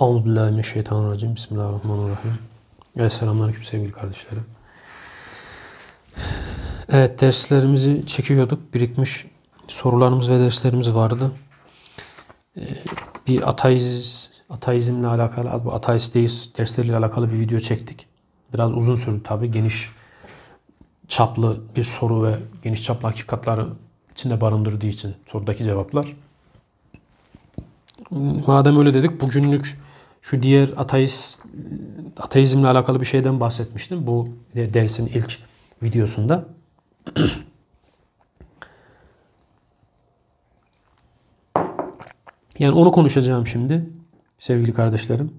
Euzubillahimineşşeytanirracim. Bismillahirrahmanirrahim. Evet, selamünaleyküm sevgili kardeşlerim. Evet, derslerimizi çekiyorduk. Birikmiş sorularımız ve derslerimiz vardı. Ee, bir ateiz, ateizmle alakalı, bu ateist deist dersleriyle alakalı bir video çektik. Biraz uzun sürdü tabi. Geniş çaplı bir soru ve geniş çaplı hakikatları içinde barındırdığı için sorudaki cevaplar. Madem öyle dedik, bugünlük şu diğer ateist, ateizmle alakalı bir şeyden bahsetmiştim. Bu dersin ilk videosunda. yani onu konuşacağım şimdi sevgili kardeşlerim.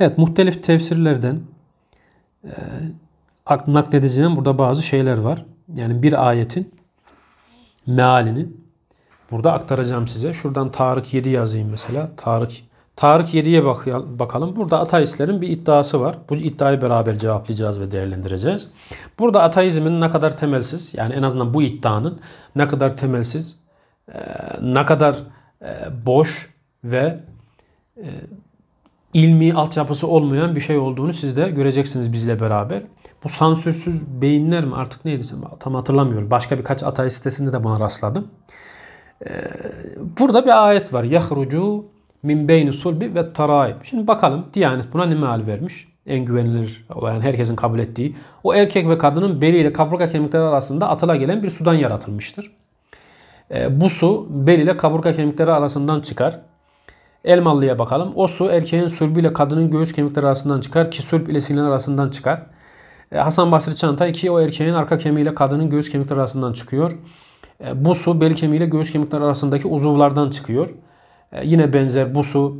Evet, muhtelif tefsirlerden e, nakledeceğim burada bazı şeyler var. Yani bir ayetin mealini burada aktaracağım size. Şuradan Tarık 7 yazayım mesela. Tarık Tarık 7'ye bakalım. Burada ateistlerin bir iddiası var. Bu iddiayı beraber cevaplayacağız ve değerlendireceğiz. Burada ateizmin ne kadar temelsiz, yani en azından bu iddianın ne kadar temelsiz, ne kadar boş ve ilmi altyapısı olmayan bir şey olduğunu siz de göreceksiniz bizle beraber. Bu sansürsüz beyinler mi artık neydi tam hatırlamıyorum. Başka birkaç atay sitesinde de buna rastladım. Ee, burada bir ayet var. Yahrucu min beyni sulbi ve tarayib. Şimdi bakalım Diyanet buna ne meal vermiş? En güvenilir olan herkesin kabul ettiği. O erkek ve kadının beliyle kaburga kemikleri arasında atıla gelen bir sudan yaratılmıştır. Ee, bu su beliyle kaburga kemikleri arasından çıkar. Elmalı'ya bakalım. O su erkeğin sülbü ile kadının göğüs kemikleri arasından çıkar ki sülb ile sinan arasından çıkar. E, Hasan Basri çanta ki o erkeğin arka kemiği ile kadının göğüs kemikleri arasından çıkıyor. E, bu su bel kemiği ile göğüs kemikleri arasındaki uzuvlardan çıkıyor. E, yine benzer bu su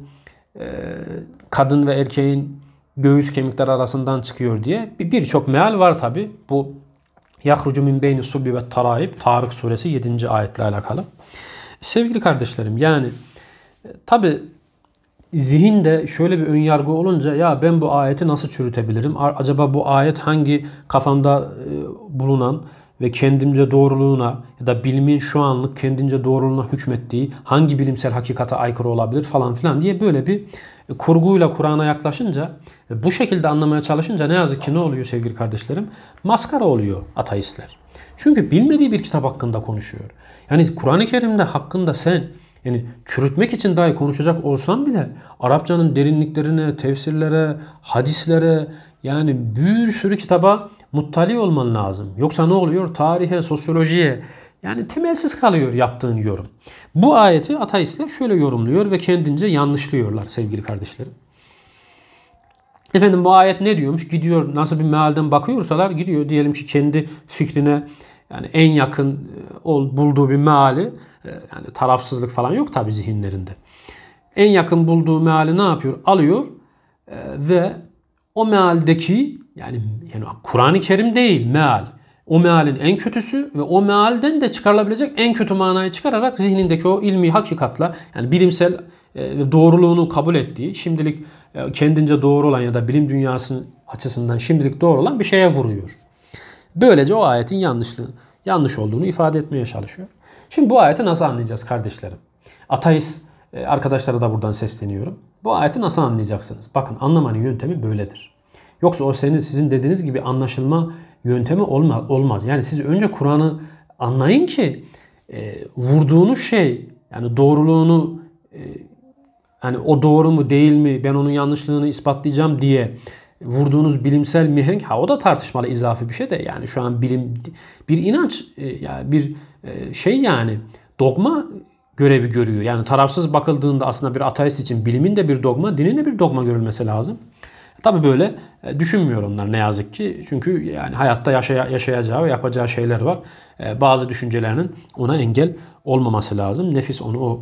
kadın ve erkeğin göğüs kemikleri arasından çıkıyor diye birçok meal var tabi. Bu Yahrucu min beyni subbi ve tarayib Tarık suresi 7. ayetle alakalı. Sevgili kardeşlerim yani tabi Zihinde şöyle bir önyargı olunca ya ben bu ayeti nasıl çürütebilirim? Acaba bu ayet hangi kafamda e, bulunan ve kendimce doğruluğuna ya da bilimin şu anlık kendince doğruluğuna hükmettiği hangi bilimsel hakikate aykırı olabilir falan filan diye böyle bir e, kurguyla Kur'an'a yaklaşınca bu şekilde anlamaya çalışınca ne yazık ki ne oluyor sevgili kardeşlerim? Maskara oluyor ateistler. Çünkü bilmediği bir kitap hakkında konuşuyor. Yani Kur'an-ı Kerim'de hakkında sen yani çürütmek için dahi konuşacak olsam bile Arapçanın derinliklerine, tefsirlere, hadislere yani bir sürü kitaba muttali olman lazım. Yoksa ne oluyor? Tarihe, sosyolojiye yani temelsiz kalıyor yaptığın yorum. Bu ayeti ateistler şöyle yorumluyor ve kendince yanlışlıyorlar sevgili kardeşlerim. Efendim bu ayet ne diyormuş? Gidiyor nasıl bir mealden bakıyorsalar gidiyor diyelim ki kendi fikrine yani en yakın e, bulduğu bir meali e, yani tarafsızlık falan yok tabi zihinlerinde. En yakın bulduğu meali ne yapıyor? Alıyor e, ve o mealdeki yani, yani Kur'an-ı Kerim değil meal. O mealin en kötüsü ve o mealden de çıkarılabilecek en kötü manayı çıkararak zihnindeki o ilmi hakikatla yani bilimsel doğruluğunu kabul ettiği, şimdilik kendince doğru olan ya da bilim dünyasının açısından şimdilik doğru olan bir şeye vuruyor. Böylece o ayetin yanlışlığı, yanlış olduğunu ifade etmeye çalışıyor. Şimdi bu ayeti nasıl anlayacağız kardeşlerim? Ateist e, arkadaşlara da buradan sesleniyorum. Bu ayeti nasıl anlayacaksınız? Bakın anlamanın yöntemi böyledir. Yoksa o senin sizin dediğiniz gibi anlaşılma yöntemi olma, olmaz. Yani siz önce Kur'an'ı anlayın ki e, vurduğunuz şey yani doğruluğunu e, hani o doğru mu değil mi ben onun yanlışlığını ispatlayacağım diye vurduğunuz bilimsel mihenk ha o da tartışmalı izafi bir şey de yani şu an bilim bir inanç e, yani bir e, şey yani dogma görevi görüyor. Yani tarafsız bakıldığında aslında bir ateist için bilimin de bir dogma, dinin de bir dogma görülmesi lazım. Tabi böyle e, düşünmüyor onlar ne yazık ki. Çünkü yani hayatta yaşaya, yaşayacağı ve yapacağı şeyler var. Bazı düşüncelerinin ona engel olmaması lazım. Nefis onu o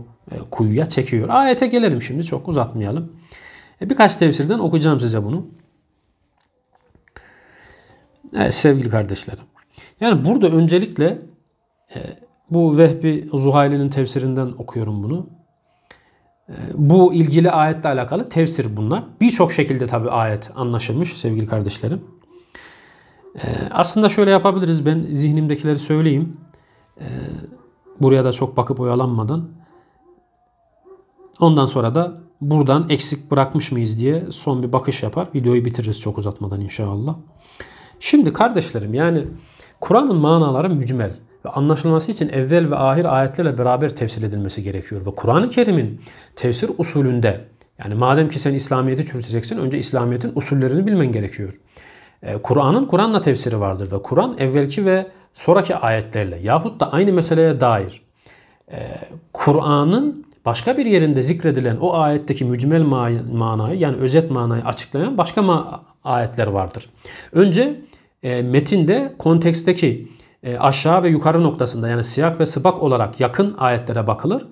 kuyuya çekiyor. Ayete gelelim şimdi çok uzatmayalım. Birkaç tefsirden okuyacağım size bunu. Evet sevgili kardeşlerim. Yani burada öncelikle e, bu Vehbi Zuhayli'nin tefsirinden okuyorum bunu. E, bu ilgili ayetle alakalı tefsir bunlar. Birçok şekilde tabi ayet anlaşılmış sevgili kardeşlerim. E, aslında şöyle yapabiliriz. Ben zihnimdekileri söyleyeyim. E, buraya da çok bakıp oyalanmadan. Ondan sonra da buradan eksik bırakmış mıyız diye son bir bakış yapar. Videoyu bitiririz çok uzatmadan inşallah. Şimdi kardeşlerim yani Kur'an'ın manaları mücmel ve anlaşılması için evvel ve ahir ayetlerle beraber tefsir edilmesi gerekiyor. Ve Kur'an-ı Kerim'in tefsir usulünde yani madem ki sen İslamiyet'i çürüteceksin önce İslamiyet'in usullerini bilmen gerekiyor. E, Kur'an'ın Kur'an'la tefsiri vardır ve Kur'an evvelki ve sonraki ayetlerle yahut da aynı meseleye dair e, Kur'an'ın başka bir yerinde zikredilen o ayetteki mücmel manayı yani özet manayı açıklayan başka ma ayetler vardır. Önce e, metin de konteksteki e, aşağı ve yukarı noktasında yani siyak ve sıbak olarak yakın ayetlere bakılır.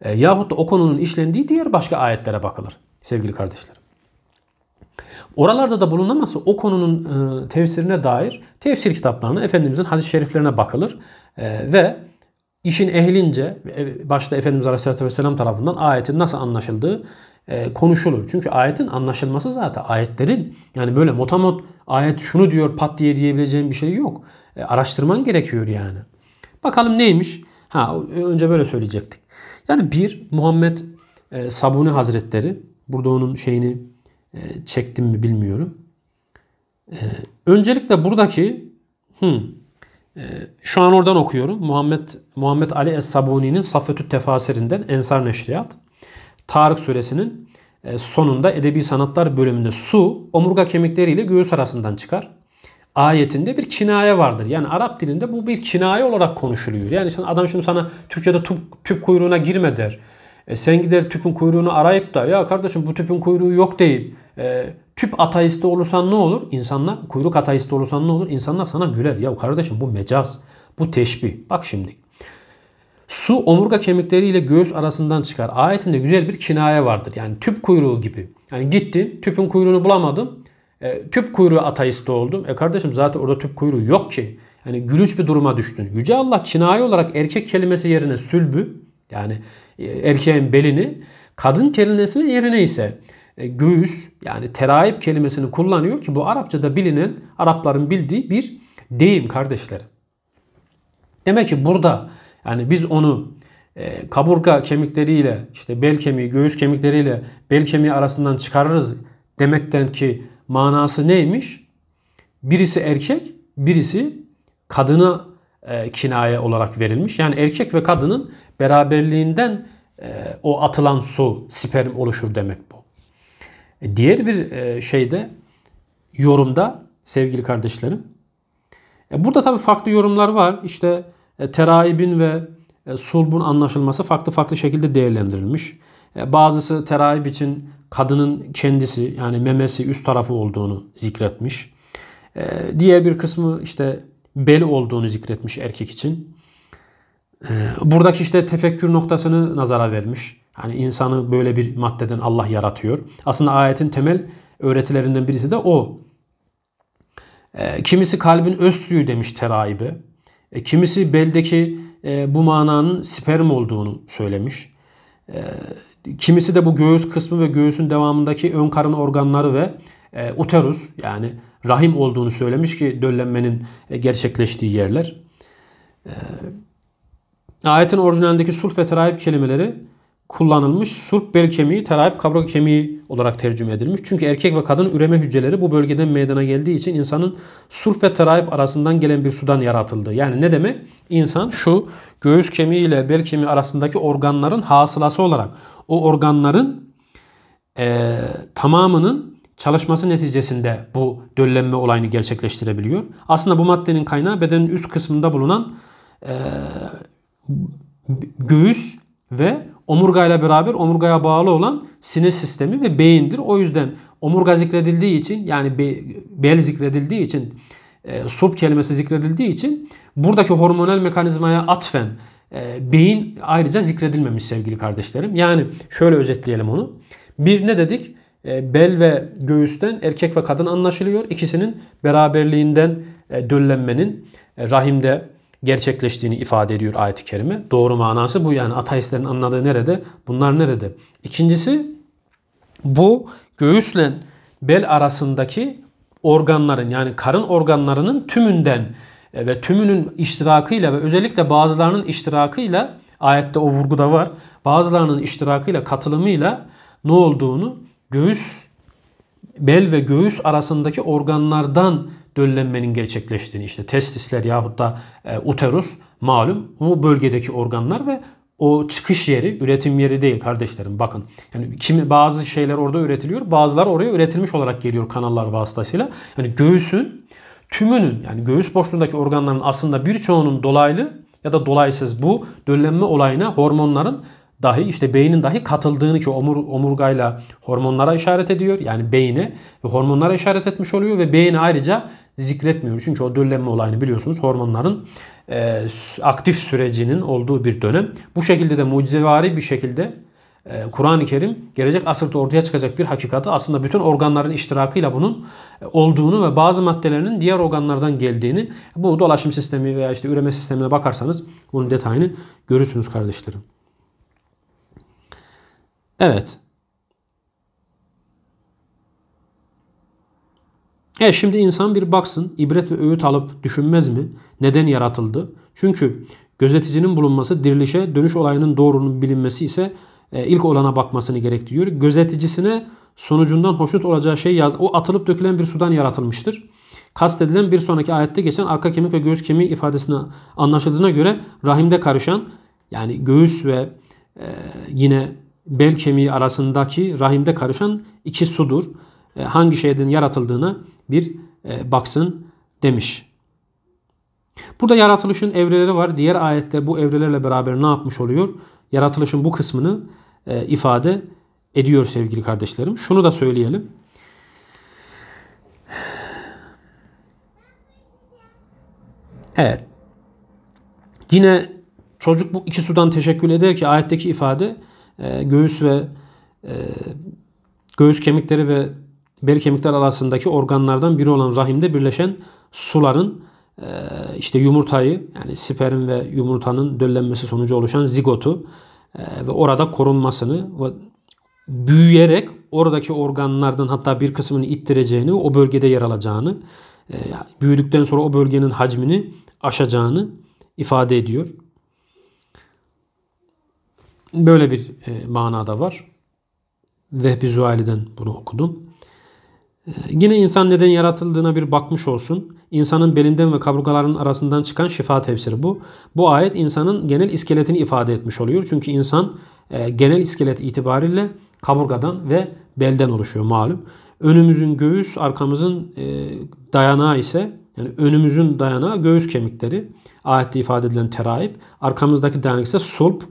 E, yahut da o konunun işlendiği diğer başka ayetlere bakılır sevgili kardeşlerim. Oralarda da bulunamazsa o konunun e, tefsirine dair tefsir kitaplarına, Efendimizin hadis-i şeriflerine bakılır ve işin ehlince başta Efendimiz Aleyhisselatü Vesselam tarafından ayetin nasıl anlaşıldığı e, konuşulur. Çünkü ayetin anlaşılması zaten ayetlerin yani böyle motamot ayet şunu diyor pat diye diyebileceğim bir şey yok. E, araştırman gerekiyor yani. Bakalım neymiş? Ha önce böyle söyleyecektik. Yani bir Muhammed e, Sabuni Hazretleri burada onun şeyini e, çektim mi bilmiyorum. E, öncelikle buradaki hmm, e, şu an oradan okuyorum. Muhammed Muhammed Ali Es Sabuni'nin Safetü Tefasirinden Ensar Neşriyat. Tarık suresinin e, sonunda Edebi Sanatlar bölümünde su omurga kemikleriyle göğüs arasından çıkar. Ayetinde bir kinaye vardır. Yani Arap dilinde bu bir kinaye olarak konuşuluyor. Yani sen adam şimdi sana Türkçe'de tüp, tüp kuyruğuna girme der. E sen gider tüpün kuyruğunu arayıp da ya kardeşim bu tüpün kuyruğu yok deyip e, tüp ataisti olursan ne olur? İnsanlar kuyruk ataisti olursan ne olur? İnsanlar sana güler. Ya kardeşim bu mecaz. Bu teşbih. Bak şimdi. Su omurga kemikleri ile göğüs arasından çıkar. Ayetinde güzel bir kinaye vardır. Yani tüp kuyruğu gibi. Yani gittin tüpün kuyruğunu bulamadım. E, tüp kuyruğu ateisti oldum. E kardeşim zaten orada tüp kuyruğu yok ki. Yani gülüş bir duruma düştün. Yüce Allah kinaye olarak erkek kelimesi yerine sülbü yani e, erkeğin belini kadın kelimesinin yerine ise e, göğüs yani teraip kelimesini kullanıyor ki bu Arapçada bilinen Arapların bildiği bir deyim kardeşlerim. Demek ki burada yani biz onu e, kaburga kemikleriyle işte bel kemiği, göğüs kemikleriyle bel kemiği arasından çıkarırız demekten ki manası neymiş? Birisi erkek, birisi kadına e, kinaye olarak verilmiş. Yani erkek ve kadının beraberliğinden e, o atılan su, sperm oluşur demek bu. E, diğer bir e, şeyde yorumda sevgili kardeşlerim. E, burada tabii farklı yorumlar var. İşte e, teraibin ve e, sulbun anlaşılması farklı farklı şekilde değerlendirilmiş. E, bazısı teraib için kadının kendisi yani memesi üst tarafı olduğunu zikretmiş. Diğer bir kısmı işte bel olduğunu zikretmiş erkek için. Buradaki işte tefekkür noktasını nazara vermiş. Hani insanı böyle bir maddeden Allah yaratıyor. Aslında ayetin temel öğretilerinden birisi de o. Kimisi kalbin öz suyu demiş teraibe. E, kimisi beldeki e, bu mananın sperm olduğunu söylemiş. E, kimisi de bu göğüs kısmı ve göğüsün devamındaki ön karın organları ve e, uterus yani rahim olduğunu söylemiş ki döllenmenin e, gerçekleştiği yerler. E, ayetin orijinalindeki sulf ve terahip kelimeleri kullanılmış sulp bel kemiği terahip kabro kemiği olarak tercüme edilmiş. Çünkü erkek ve kadın üreme hücreleri bu bölgeden meydana geldiği için insanın sulp ve terahip arasından gelen bir sudan yaratıldı. Yani ne demek? İnsan şu göğüs kemiği ile bel kemiği arasındaki organların hasılası olarak o organların e, tamamının çalışması neticesinde bu döllenme olayını gerçekleştirebiliyor. Aslında bu maddenin kaynağı bedenin üst kısmında bulunan e, göğüs ve omurgayla beraber omurgaya bağlı olan sinir sistemi ve beyindir. O yüzden omurga zikredildiği için yani bel zikredildiği için e, sub kelimesi zikredildiği için buradaki hormonal mekanizmaya atfen e, beyin ayrıca zikredilmemiş sevgili kardeşlerim. Yani şöyle özetleyelim onu. Bir ne dedik? E, bel ve göğüsten erkek ve kadın anlaşılıyor. İkisinin beraberliğinden e, döllenmenin e, rahimde gerçekleştiğini ifade ediyor ayet-i kerime. Doğru manası bu yani ateistlerin anladığı nerede? Bunlar nerede? İkincisi bu göğüsle bel arasındaki organların yani karın organlarının tümünden e, ve tümünün iştirakıyla ve özellikle bazılarının iştirakıyla ayette o vurgu da var. Bazılarının iştirakıyla katılımıyla ne olduğunu göğüs bel ve göğüs arasındaki organlardan döllenmenin gerçekleştiğini işte testisler yahut da e, uterus malum bu bölgedeki organlar ve o çıkış yeri üretim yeri değil kardeşlerim bakın. Yani kimi bazı şeyler orada üretiliyor bazılar oraya üretilmiş olarak geliyor kanallar vasıtasıyla. Yani göğsün tümünün yani göğüs boşluğundaki organların aslında birçoğunun dolaylı ya da dolaysız bu döllenme olayına hormonların dahi işte beynin dahi katıldığını ki omur, omurgayla hormonlara işaret ediyor. Yani beyni ve hormonlara işaret etmiş oluyor ve beyni ayrıca zikretmiyor. Çünkü o döllenme olayını biliyorsunuz hormonların e, aktif sürecinin olduğu bir dönem. Bu şekilde de mucizevari bir şekilde e, Kur'an-ı Kerim gelecek asırda ortaya çıkacak bir hakikati aslında bütün organların iştirakıyla bunun e, olduğunu ve bazı maddelerinin diğer organlardan geldiğini bu dolaşım sistemi veya işte üreme sistemine bakarsanız bunun detayını görürsünüz kardeşlerim. Evet. E şimdi insan bir baksın, ibret ve öğüt alıp düşünmez mi? Neden yaratıldı? Çünkü gözeticinin bulunması dirilişe dönüş olayının doğrunun bilinmesi ise e, ilk olana bakmasını gerektiriyor. Gözeticisine sonucundan hoşnut olacağı şey yaz. O atılıp dökülen bir sudan yaratılmıştır. Kast edilen bir sonraki ayette geçen arka kemik ve göğüs kemiği ifadesine anlaşıldığına göre rahimde karışan yani göğüs ve e, yine bel kemiği arasındaki rahimde karışan iki sudur. E, hangi şeyden yaratıldığına bir e, baksın demiş. Burada yaratılışın evreleri var. Diğer ayetler bu evrelerle beraber ne yapmış oluyor? Yaratılışın bu kısmını e, ifade ediyor sevgili kardeşlerim. Şunu da söyleyelim. Evet. Yine çocuk bu iki sudan teşekkür eder ki ayetteki ifade ee, göğüs ve e, göğüs kemikleri ve bel kemikler arasındaki organlardan biri olan rahimde birleşen suların e, işte yumurtayı yani sperm ve yumurtanın döllenmesi sonucu oluşan zigotu e, ve orada korunmasını ve büyüyerek oradaki organlardan hatta bir kısmını ittireceğini, o bölgede yer alacağını, büyüdükten sonra o bölgenin hacmini aşacağını ifade ediyor. Böyle bir e, manada var. Vehbi Zuhali'den bunu okudum. E, yine insan neden yaratıldığına bir bakmış olsun. İnsanın belinden ve kaburgalarının arasından çıkan şifa tefsiri bu. Bu ayet insanın genel iskeletini ifade etmiş oluyor. Çünkü insan e, genel iskelet itibariyle kaburgadan ve belden oluşuyor malum. Önümüzün göğüs, arkamızın e, dayanağı ise yani önümüzün dayanağı göğüs kemikleri. Ayette ifade edilen teraip. Arkamızdaki dayanak ise sulp.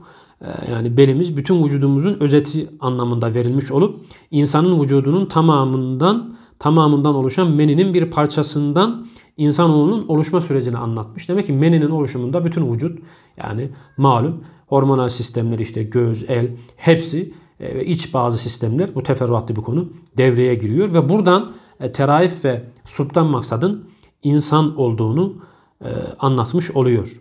Ee, yani belimiz bütün vücudumuzun özeti anlamında verilmiş olup insanın vücudunun tamamından tamamından oluşan meninin bir parçasından insanoğlunun oluşma sürecini anlatmış. Demek ki meninin oluşumunda bütün vücut yani malum hormonal sistemler işte göz, el hepsi e, ve iç bazı sistemler bu teferruatlı bir konu devreye giriyor ve buradan e, teraif ve subtan maksadın insan olduğunu e, anlatmış oluyor.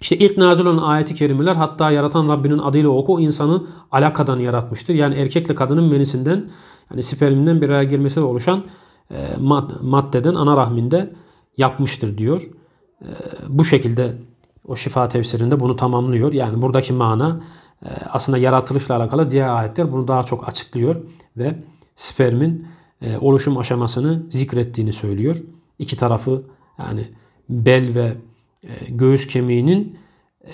İşte ilk nazil olan ayeti kerimeler hatta yaratan Rabbinin adıyla oku o insanı alakadan yaratmıştır. Yani erkekle kadının menisinden yani sperminden bir araya girmesiyle oluşan e, mad- maddeden ana rahminde yapmıştır diyor. E, bu şekilde o şifa tefsirinde bunu tamamlıyor. Yani buradaki mana e, aslında yaratılışla alakalı diğer ayetler bunu daha çok açıklıyor ve spermin e, oluşum aşamasını zikrettiğini söylüyor. İki tarafı yani bel ve e, göğüs kemiğinin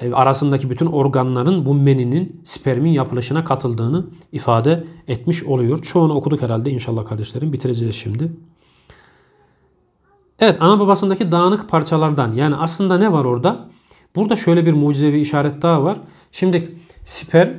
e, arasındaki bütün organların bu meninin spermin yapılışına katıldığını ifade etmiş oluyor. Çoğunu okuduk herhalde inşallah kardeşlerim bitireceğiz şimdi. Evet ana babasındaki dağınık parçalardan yani aslında ne var orada? Burada şöyle bir mucizevi işaret daha var. Şimdi sperm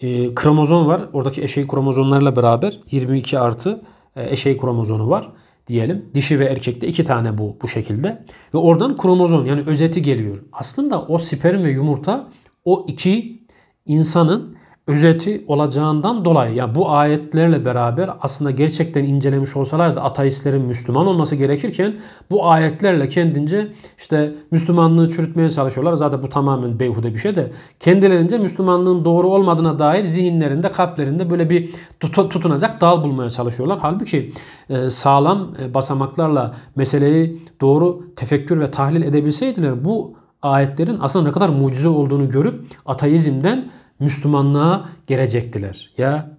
e, kromozom var. Oradaki eşey kromozomlarla beraber 22 artı e, eşey kromozomu var diyelim. Dişi ve erkekte iki tane bu bu şekilde. Ve oradan kromozom yani özeti geliyor. Aslında o sperm ve yumurta o iki insanın özeti olacağından dolayı yani bu ayetlerle beraber aslında gerçekten incelemiş olsalardı ateistlerin Müslüman olması gerekirken bu ayetlerle kendince işte Müslümanlığı çürütmeye çalışıyorlar. Zaten bu tamamen beyhude bir şey de kendilerince Müslümanlığın doğru olmadığına dair zihinlerinde, kalplerinde böyle bir tutunacak dal bulmaya çalışıyorlar. Halbuki e, sağlam e, basamaklarla meseleyi doğru tefekkür ve tahlil edebilseydiler bu ayetlerin aslında ne kadar mucize olduğunu görüp ateizmden Müslümanlığa gelecektiler. Ya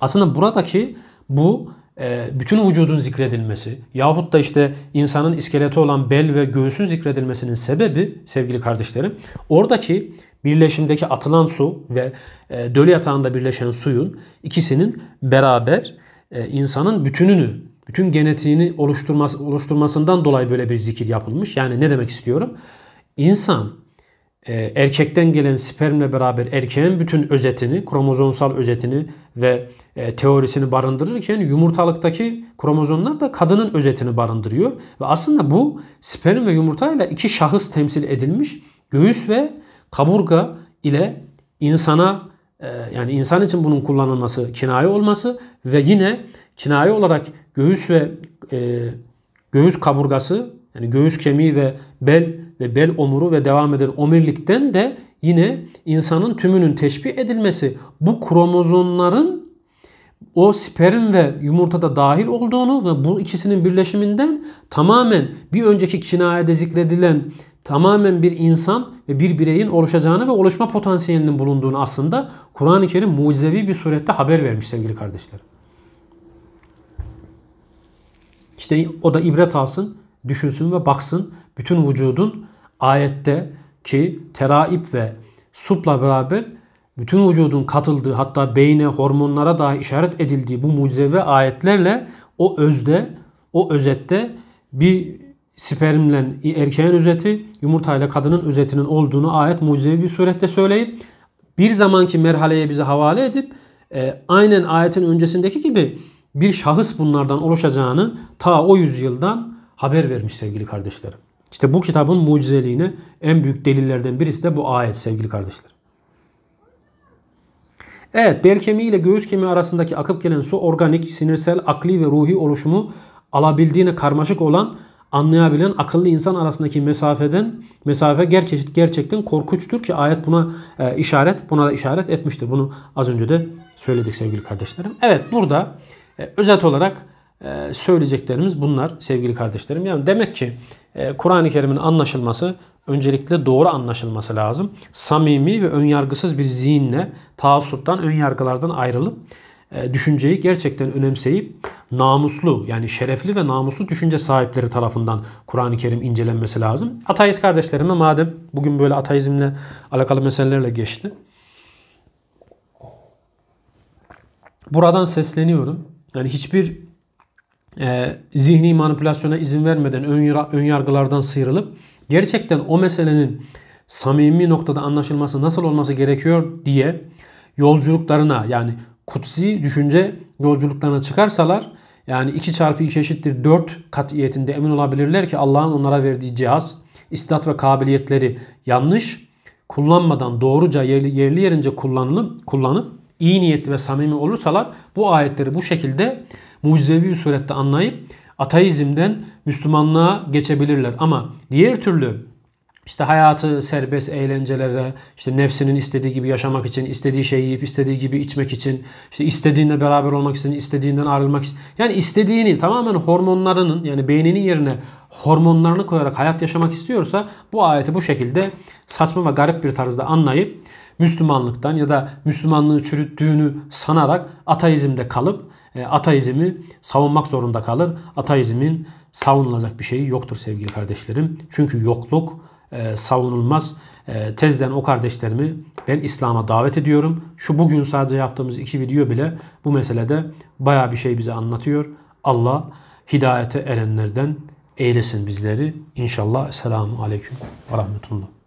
aslında buradaki bu e, bütün vücudun zikredilmesi yahut da işte insanın iskeleti olan bel ve göğsün zikredilmesinin sebebi sevgili kardeşlerim oradaki birleşimdeki atılan su ve e, döl yatağında birleşen suyun ikisinin beraber e, insanın bütününü bütün genetiğini oluşturması, oluşturmasından dolayı böyle bir zikir yapılmış. Yani ne demek istiyorum? İnsan e, erkekten gelen spermle beraber erkeğin bütün özetini, kromozonsal özetini ve e, teorisini barındırırken yumurtalıktaki kromozomlar da kadının özetini barındırıyor. Ve aslında bu sperm ve yumurtayla iki şahıs temsil edilmiş göğüs ve kaburga ile insana e, yani insan için bunun kullanılması kinaye olması ve yine kinaye olarak göğüs ve e, göğüs kaburgası yani göğüs kemiği ve bel ve bel omuru ve devam eden omirlikten de yine insanın tümünün teşbih edilmesi bu kromozomların o sperm ve yumurtada dahil olduğunu ve bu ikisinin birleşiminden tamamen bir önceki kinayede zikredilen tamamen bir insan ve bir bireyin oluşacağını ve oluşma potansiyelinin bulunduğunu aslında Kur'an-ı Kerim mucizevi bir surette haber vermiş sevgili kardeşlerim. İşte o da ibret alsın düşünsün ve baksın bütün vücudun ayette ki teraip ve supla beraber bütün vücudun katıldığı hatta beyne hormonlara dahi işaret edildiği bu mucizevi ayetlerle o özde o özette bir spermle erkeğin özeti yumurtayla kadının özetinin olduğunu ayet mucizevi bir surette söyleyip bir zamanki merhaleye bizi havale edip e, aynen ayetin öncesindeki gibi bir şahıs bunlardan oluşacağını ta o yüzyıldan haber vermiş sevgili kardeşlerim. İşte bu kitabın mucizeliğini en büyük delillerden birisi de bu ayet sevgili kardeşlerim. Evet bel kemiği ile göğüs kemiği arasındaki akıp gelen su organik, sinirsel, akli ve ruhi oluşumu alabildiğine karmaşık olan anlayabilen akıllı insan arasındaki mesafeden mesafe gerçek, gerçekten korkuçtur ki ayet buna e, işaret buna da işaret etmiştir. Bunu az önce de söyledik sevgili kardeşlerim. Evet burada e, özet olarak ee, söyleyeceklerimiz bunlar sevgili kardeşlerim. Yani demek ki e, Kur'an-ı Kerim'in anlaşılması öncelikle doğru anlaşılması lazım. Samimi ve önyargısız bir zihinle taassuptan, önyargılardan ayrılıp e, düşünceyi gerçekten önemseyip namuslu yani şerefli ve namuslu düşünce sahipleri tarafından Kur'an-ı Kerim incelenmesi lazım. Ateist kardeşlerime madem bugün böyle ateizmle alakalı meselelerle geçti. Buradan sesleniyorum. Yani hiçbir e, zihni manipülasyona izin vermeden ön, ön yargılardan sıyrılıp gerçekten o meselenin samimi noktada anlaşılması nasıl olması gerekiyor diye yolculuklarına yani kutsi düşünce yolculuklarına çıkarsalar yani 2 çarpı 2 eşittir 4 katiyetinde emin olabilirler ki Allah'ın onlara verdiği cihaz, istat ve kabiliyetleri yanlış kullanmadan doğruca yerli, yerli yerince kullanılıp, kullanıp iyi niyetli ve samimi olursalar bu ayetleri bu şekilde mucizevi surette anlayıp ateizmden Müslümanlığa geçebilirler. Ama diğer türlü işte hayatı serbest eğlencelere, işte nefsinin istediği gibi yaşamak için, istediği şeyi yiyip istediği gibi içmek için, işte istediğinle beraber olmak için, istediğinden ayrılmak için. Yani istediğini tamamen hormonlarının yani beyninin yerine hormonlarını koyarak hayat yaşamak istiyorsa bu ayeti bu şekilde saçma ve garip bir tarzda anlayıp Müslümanlıktan ya da Müslümanlığı çürüttüğünü sanarak ateizmde kalıp e, ateizmi savunmak zorunda kalır. Ateizmin savunulacak bir şeyi yoktur sevgili kardeşlerim. Çünkü yokluk e, savunulmaz. E, tezden o kardeşlerimi ben İslam'a davet ediyorum. Şu bugün sadece yaptığımız iki video bile bu meselede baya bir şey bize anlatıyor. Allah hidayete erenlerden eylesin bizleri. İnşallah. Selamun Aleyküm ve Rahmetullah.